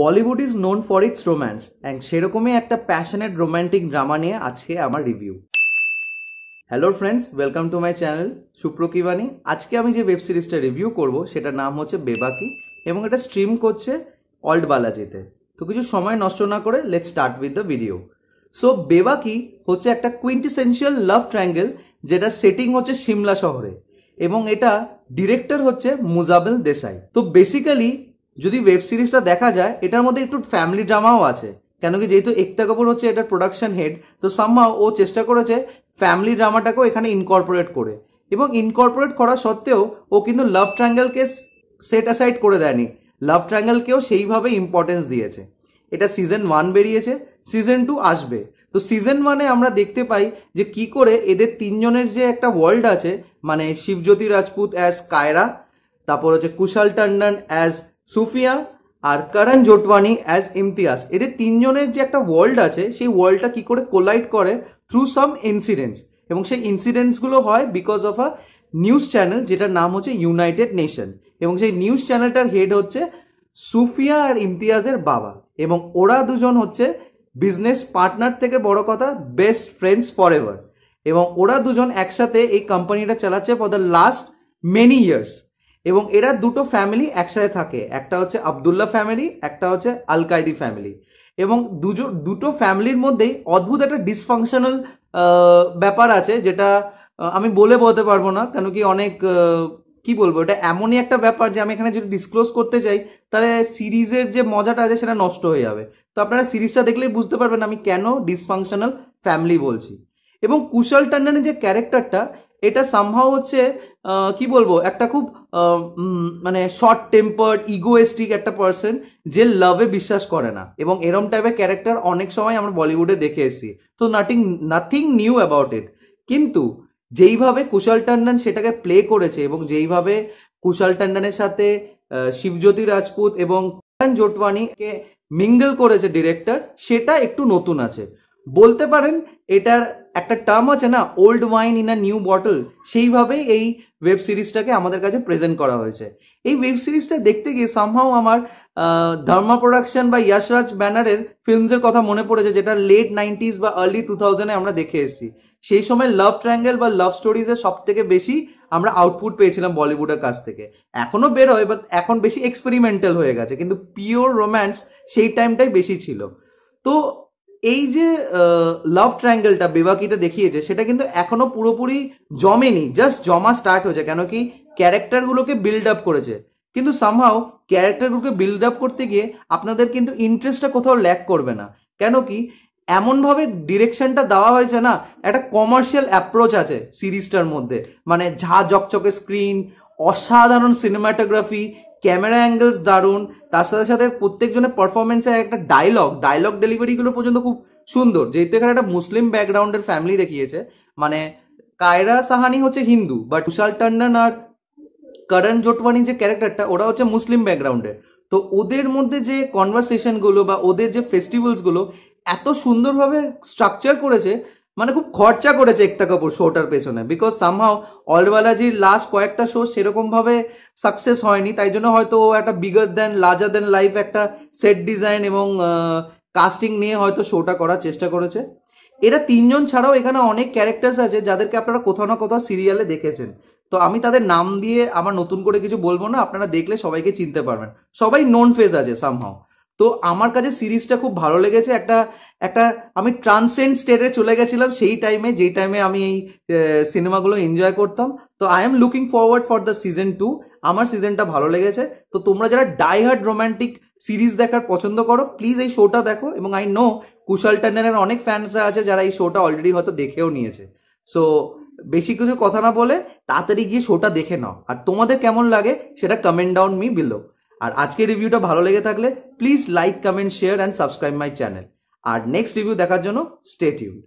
Bollywood is known for its romance and সেরকমই একটা passionate romantic drama নিয়ে আজকে আমার review hello friends welcome to my channel সুপ্রকিবাণী আজকে আমি যে ওয়েব সিরিজটা রিভিউ করব সেটার নাম হচ্ছে বেবাকি এবং এটা স্ট্রিম করছে অল্ড বালাজিতে তো কিছু সময় নষ্ট না করে let start with the video so Bebaakee হচ্ছে একটা কুইন্টিসেন্সিয়াল লাভ ট্রাঙ্গেল যেটা সেটিং হচ্ছে সিমলা শহরে এবং এটা ডিরেক্টর হচ্ছে মুজাবেল দেশাই তো বেসিক্যালি যদি ওয়েব সিরিজটা দেখা যায় এটার মধ্যে একটু ফ্যামিলি ড্রামাও আছে কেন কি যেহেতু একতা কাপুর হচ্ছে এটার প্রোডাকশন হেড তো সাম্মা ও চেষ্টা করেছে ফ্যামিলি ড্রামাটাকেও এখানে ইনকর্পোরেট করে এবং ইনকর্পোরেট করা সত্ত্বেও ও কিন্তু লাভ ট্রাঙ্গেলকে সেট অ্যাসাইড করে দেয়নি লাভ ট্রাঙ্গেলকেও সেইভাবে ইম্পর্টেন্স দিয়েছে এটা সিজন ওয়ান বেরিয়েছে সিজন টু আসবে তো সিজন ওয়ানে আমরা দেখতে পাই যে কি করে এদের তিনজনের যে একটা ওয়ার্ল্ড আছে মানে শিবজ্যোতি রাজপুত অ্যাজ কায়রা তারপর হচ্ছে কুশাল টান্ডন অ্যাজ সুফিয়া আর করণ জোটওয়ানি অ্যাজ ইমতিয়াজ এদের তিনজনের যে একটা ওয়ার্ল্ড আছে সেই ওয়ার্ল্ডটা কি করে কোলাইড করে থ্রু সাম ইনসিডেন্টস এবং সেই ইনসিডেন্টসগুলো হয় because of a news channel যেটার নাম হচ্ছে ইউনাইটেড নেশন এবং সেই নিউজ চ্যানেলটার হেড হচ্ছে সুফিয়া আর ইমতিয়াজের বাবা এবং ওরা দুজন হচ্ছে বিজনেস পার্টনার থেকে বড় কথা বেস্ট ফ্রেন্ডস ফর এভার এবং ওরা দুজন একসাথে এই কোম্পানিটা চালাচ্ছে for the last many years এবং এরা দুটো ফ্যামিলি একসাথে থাকে একটা হচ্ছে আবদুল্লাহ ফ্যামিলি একটা হচ্ছে আল কায়দি ফ্যামিলি এবং দুজো দুটো ফ্যামিলির মধ্যেই অদ্ভুত একটা ডিসফাংশনাল ব্যাপার আছে যেটা আমি বলে বলতে পারবো না কেন কি অনেক কি বলবো এটা এমনই একটা ব্যাপার যে আমি এখানে যদি ডিসক্লোজ করতে চাই তাহলে সিরিজের যে মজাটা আছে সেটা নষ্ট হয়ে যাবে তো আপনারা সিরিজটা দেখলেই বুঝতে পারবেন আমি কেন ডিসফাংশনাল ফ্যামিলি বলছি এবং কুশল টান্ডানের যে ক্যারেক্টারটা এটা সামহাও হচ্ছে কি বলবো একটা খুব মানে শর্ট টেম্পার্ড ইগোয়েস্টিক একটা পার্সন যে লাভে বিশ্বাস করে না এবং এরম টাইপের ক্যারেক্টার অনেক সময় আমরা বলিউডে দেখে এসেছি তো nothing nothing new about it কিন্তু যেইভাবে কুশল টান্ডন সেটাকে প্লে করেছে এবং যেইভাবে কুশল টান্ডনের সাথে শিবজ্যোতি রাজপুত এবং জোটওয়ানিকে মিঙ্গল করেছে ডিরেক্টর সেটা একটু নতুন আছে বলতে পারেন এটার একটা টার্ম আছে না old wine in a new bottle সেইভাবেই এই ওয়েব সিরিজটাকে আমাদের কাছে প্রেজেন্ট করা হয়েছে এই ওয়েব সিরিজটা দেখতে গিয়ে সামহাও আমার ধর্মা প্রোডাকশন বা ইয়াশরাজ ব্যানারের ফিল্মসের কথা মনে পড়েছে যেটা লেট নাইনটিস বা আর্লি টু থাউজেন্ডে আমরা দেখে এসেছি সেই সময় লাভ ট্র্যাঙ্গেল বা লাভ স্টোরিজের সব থেকে বেশি আমরা আউটপুট পেয়েছিলাম বলিউডের কাছ থেকে এখনও বেরোয় বাট এখন বেশি এক্সপেরিমেন্টাল হয়ে গেছে কিন্তু পিওর রোম্যান্স সেই টাইমটাই বেশি ছিল তো এই যে লাভ ট্রাঙ্গেলটা বেবাকিতে দেখিয়েছে সেটা কিন্তু এখনো পুরোপুরি জমেনি জাস্ট জমা স্টার্ট হয়েছে কেন কি ক্যারেক্টারগুলোকে বিল্ড আপ করেছে কিন্তু সামহাও ক্যারেক্টারগুলোকে বিল্ড আপ করতে গিয়ে আপনাদের কিন্তু ইন্টারেস্টটা কোথাও ল্যাক করবে না কেন কি এমনভাবে ডিরেকশনটা দেওয়া হয়েছে না একটা কমার্শিয়াল অ্যাপ্রোচ আছে সিরিজটার মধ্যে মানে ঝা জকচকে স্ক্রিন অসাধারণ সিনেমাটোগ্রাফি ক্যামেরা অ্যাঙ্গেলস দারুণ তার সাথে সাথে প্রত্যেকজনের পারফরমেন্সের একটা ডায়লগ ডায়লগ ডেলিভারিগুলো পর্যন্ত খুব সুন্দর যেহেতু এখানে একটা মুসলিম ব্যাকগ্রাউন্ডের ফ্যামিলি দেখিয়েছে মানে কায়রা সাহানি হচ্ছে হিন্দু বাট তুষাল টান্ডন আর করণ জোটওয়ানি যে ক্যারেক্টারটা ওরা হচ্ছে মুসলিম ব্যাকগ্রাউন্ডের তো ওদের মধ্যে যে কনভারসেশনগুলো বা ওদের যে ফেস্টিভ্যালসগুলো এত সুন্দরভাবে স্ট্রাকচার করেছে মানে খুব খরচা করেছে একটা কাপুর শোটার পেছনে বিকজ সামহাও অলওয়ালাজির লাস্ট কয়েকটা শো সেরকমভাবে সাকসেস হয়নি তাই জন্য হয়তো ও একটা bigger than larger than life একটা সেট ডিজাইন এবং কাস্টিং নিয়ে হয়তো শোটা করার চেষ্টা করেছে এরা তিনজন ছাড়াও এখানে অনেক ক্যারেক্টার্স আছে যাদেরকে আপনারা কোথাও না কোথাও সিরিয়ালে দেখেছেন তো আমি তাদের নাম দিয়ে আমার নতুন করে কিছু বলবো না আপনারা দেখলে সবাইকে চিনতে পারবেন সবাই নন ফেস আছে সামহাও তো আমার কাছে সিরিজটা খুব ভালো লেগেছে একটা একটা আমি ট্রান্সেন্ড স্টেটে চলে গেছিলাম সেই টাইমে যেই টাইমে আমি এই সিনেমাগুলো এনজয় করতাম তো I am looking forward for the season two আমার সিজনটা ভালো লেগেছে তো তোমরা যারা ডাইহার্ড রোম্যান্টিক সিরিজ দেখার পছন্দ করো প্লিজ এই শোটা দেখো এবং আই নো কুশাল টান্ডানের অনেক ফ্যান্সরা আছে যারা এই শোটা অলরেডি হয়তো দেখেও নিয়েছে সো বেশি কিছু কথা না বলে তাড়াতাড়ি গিয়ে শোটা দেখে নাও আর তোমাদের কেমন লাগে সেটা কমেন্ট ডাউন মি বিলো আর আজকের রিভিউটা ভালো লেগে থাকলে please like comment share and subscribe my channel আর নেক্সট রিভিউ দেখার জন্য স্টেট ইউড